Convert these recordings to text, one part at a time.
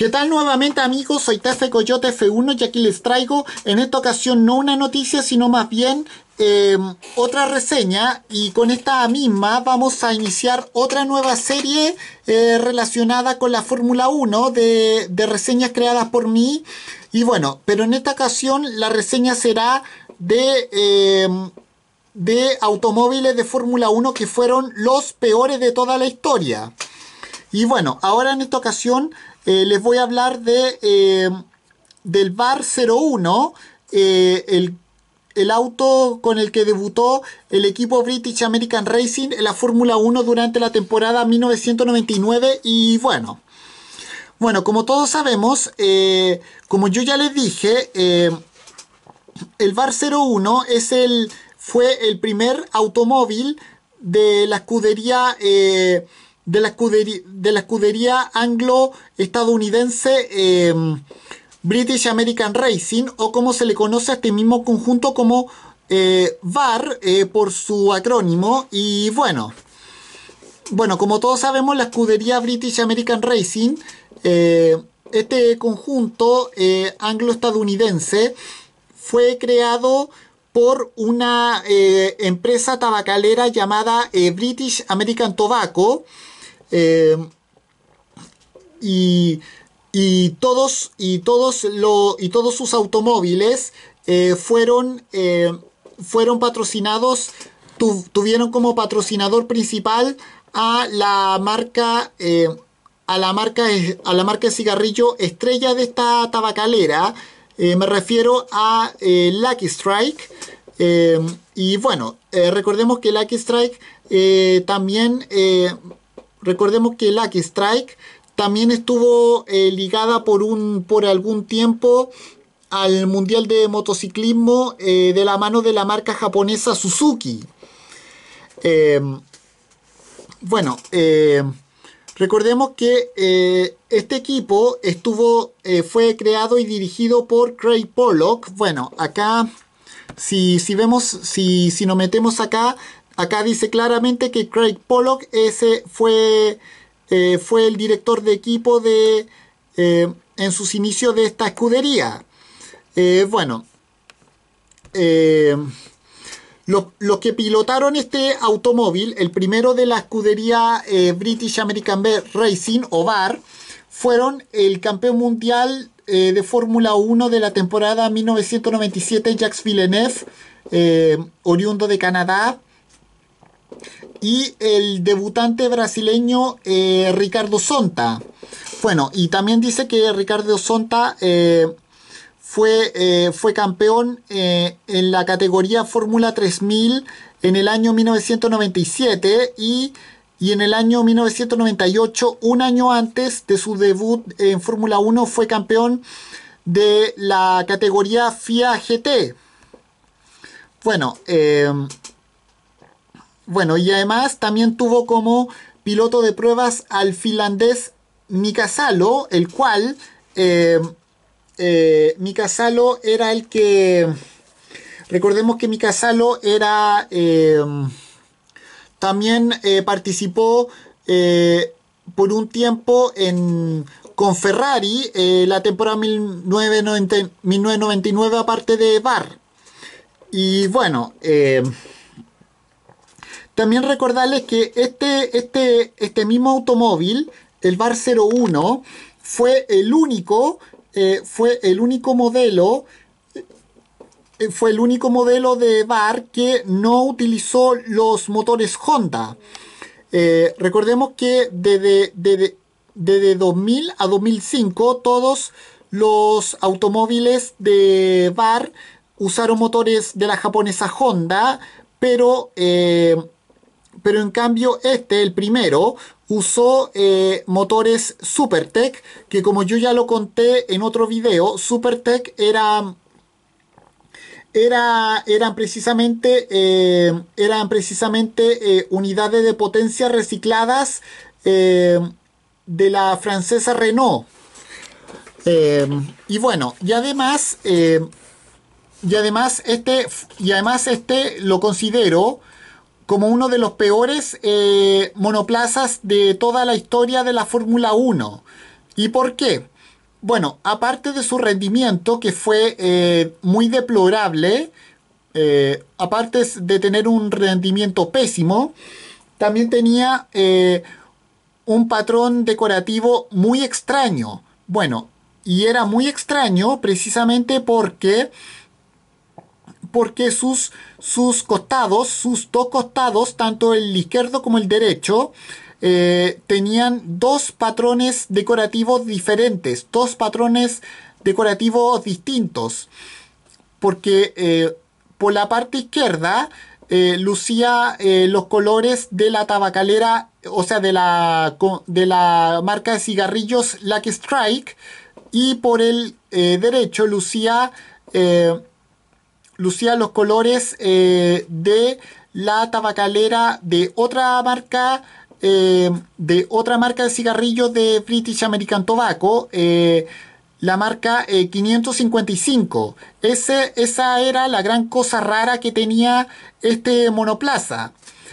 ¿Qué tal nuevamente amigos? Soy Tefe Coyote F1 y aquí les traigo en esta ocasión no una noticia sino más bien em, otra reseña y con esta misma vamos a iniciar otra nueva serie eh, relacionada con la Fórmula 1 de, reseñas creadas por mí y bueno, pero en esta ocasión la reseña será de... Em, de automóviles de Fórmula 1 que fueron los peores de toda la historia. Y bueno, ahora en esta ocasión eh, les voy a hablar de, eh, del Bar 01, eh, el, auto con el que debutó el equipo British American Racing en la Fórmula 1 durante la temporada 1999 y bueno. Bueno, como todos sabemos, como yo ya les dije, el Bar 01 es el, fue el primer automóvil de la escudería de la escudería, de la anglo-estadounidense eh, British American Racing, o como se le conoce a este mismo conjunto como eh, VAR eh, por su acrónimo. Y bueno, bueno, como todos sabemos, la escudería British American Racing, este conjunto anglo-estadounidense, fue creado por una empresa tabacalera llamada British American Tobacco eh, y, y, todos, y, todos lo, y todos sus automóviles eh, fueron, eh, fueron patrocinados, tuvieron como patrocinador principal a la marca... a la, marca, a la marca de cigarrillo estrella de esta tabacalera, me refiero a Lucky Strike, y bueno, recordemos que Lucky Strike también Recordemos que Lucky Strike también estuvo eh, ligada por, un, por algún tiempo al Mundial de Motociclismo eh, de la mano de la marca japonesa Suzuki. Em, bueno, em, recordemos que eh, este equipo estuvo, fue creado y dirigido por Craig Pollock. Bueno, acá, si, si vemos, si, si nos metemos acá, Acá dice claramente que Craig Pollock ese fue, eh, fue el director de equipo de, eh, en sus inicios de esta escudería. Eh, bueno, los, que pilotaron este automóvil, el primero de la escudería British American Racing o BAR, fueron el campeón mundial de Fórmula 1 de la temporada 1997 Jacques Villeneuve, oriundo de Canadá y el debutante brasileño eh, Ricardo Sonta. Bueno, y también dice que Ricardo Sonta eh, fue, eh, fue, campeón en la categoría Fórmula 3000 en el año 1997 y, y, en el año 1998, un año antes de su debut en Fórmula 1, fue campeón de la categoría FIA GT. Bueno, bueno, y además también tuvo como piloto de pruebas al finlandés Mika Salo, el cual eh, eh Mika Salo era el que... Recordemos que Mika Salo era... Eh, también eh, participó por un tiempo en, con Ferrari la temporada 1999 aparte de Bar. Y bueno... También recordarles que este, este, este mismo automóvil, el bar 01, fue el único, eh, fue el único modelo eh, fue el único modelo de bar que no utilizó los motores Honda. Eh, recordemos que desde, 2000 a 2005 todos los automóviles de bar usaron motores de la japonesa Honda, pero pero en cambio este, el primero, usó eh, motores Supertech, que como yo ya lo conté en otro video, Supertech era... Era, eran precisamente, eh, eran precisamente eh, unidades de potencia recicladas de la francesa Renault. y bueno, y además, y además este, y además este lo considero como uno de los peores eh, monoplazas de toda la historia de la Fórmula 1. ¿Y por qué? Bueno, aparte de su rendimiento, que fue eh, muy deplorable, eh, aparte de tener un rendimiento pésimo, también tenía un patrón decorativo muy extraño. Bueno, y era muy extraño precisamente porque porque sus, sus costados, sus dos costados, tanto el izquierdo como el derecho, eh, tenían dos patrones decorativos diferentes, dos patrones decorativos distintos. Porque eh, por la parte izquierda eh, lucía los colores de la tabacalera, o sea, de la, de la marca de cigarrillos Lucky Strike, y por el derecho lucía lucía los colores eh, de la tabacalera de otra marca eh, de otra marca de cigarrillos de British American Tobacco eh, la marca 555 Ese, esa era la gran cosa rara que tenía este monoplaza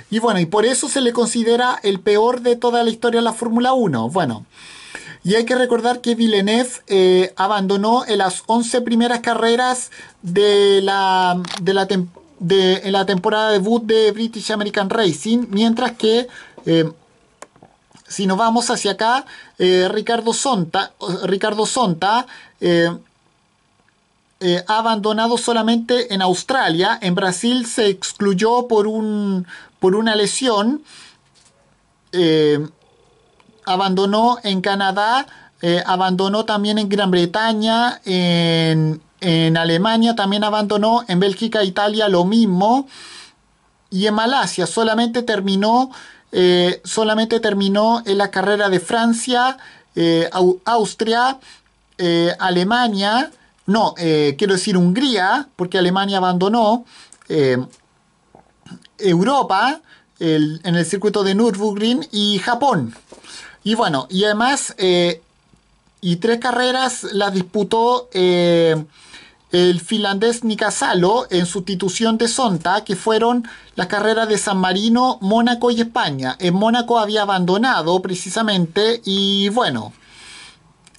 y bueno y por eso se le considera el peor de toda la historia de la Fórmula 1 bueno y hay que recordar que Villeneuve eh, abandonó en las 11 primeras carreras de la, de la, de, en la temporada debut de British American Racing, mientras que... Eh, si nos vamos hacia acá, eh, Ricardo Sonta, Ricardo Sonta abandonado solamente en Australia. En Brasil se excluyó por, un, por una lesión. Eh, abandonó en Canadá, eh, abandonó también en Gran Bretaña, en, Alemania también abandonó, en Bélgica, Italia lo mismo, y en Malasia solamente terminó, eh, solamente terminó en la carrera de Francia, eh, Austria, Alemania, no, quiero decir Hungría, porque Alemania abandonó, Europa, en el circuito de Nürburgring y Japón. Y bueno, y además, eh, y tres carreras las disputó eh, el finlandés Nicasalo en sustitución de Sonta, que fueron las carreras de San Marino, Mónaco y España. En Mónaco había abandonado precisamente y bueno,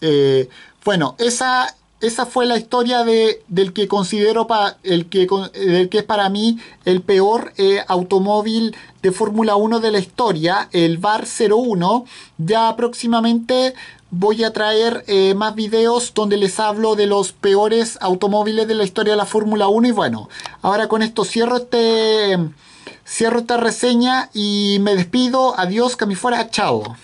eh, bueno, esa, esa fue la historia del que considero pa, el que, del que es para mí el peor eh, automóvil de Fórmula 1 de la historia, el VAR 01. Ya próximamente voy a traer eh, más videos donde les hablo de los peores automóviles de la historia de la Fórmula 1. Y bueno, ahora con esto cierro este. Cierro esta reseña y me despido. Adiós, que fuera. Chao.